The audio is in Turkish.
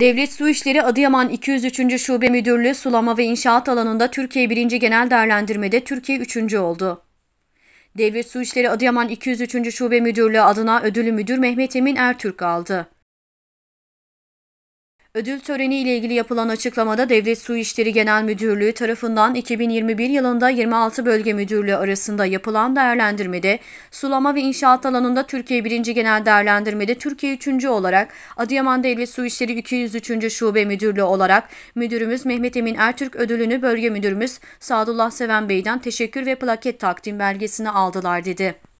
Devlet Su İşleri Adıyaman 203. Şube Müdürlüğü sulama ve inşaat alanında Türkiye 1. Genel Değerlendirmede Türkiye 3. oldu. Devlet Su İşleri Adıyaman 203. Şube Müdürlüğü adına ödülü Müdür Mehmet Emin Ertürk aldı. Ödül töreni ile ilgili yapılan açıklamada Devlet Su İşleri Genel Müdürlüğü tarafından 2021 yılında 26 bölge müdürlüğü arasında yapılan değerlendirmede sulama ve inşaat alanında Türkiye 1. Genel Değerlendirmede Türkiye 3. olarak Adıyaman Devlet Su İşleri 203. Şube Müdürlüğü olarak Müdürümüz Mehmet Emin Ertürk ödülünü Bölge Müdürümüz Sadullah Seven Bey'den teşekkür ve plaket takdim belgesini aldılar dedi.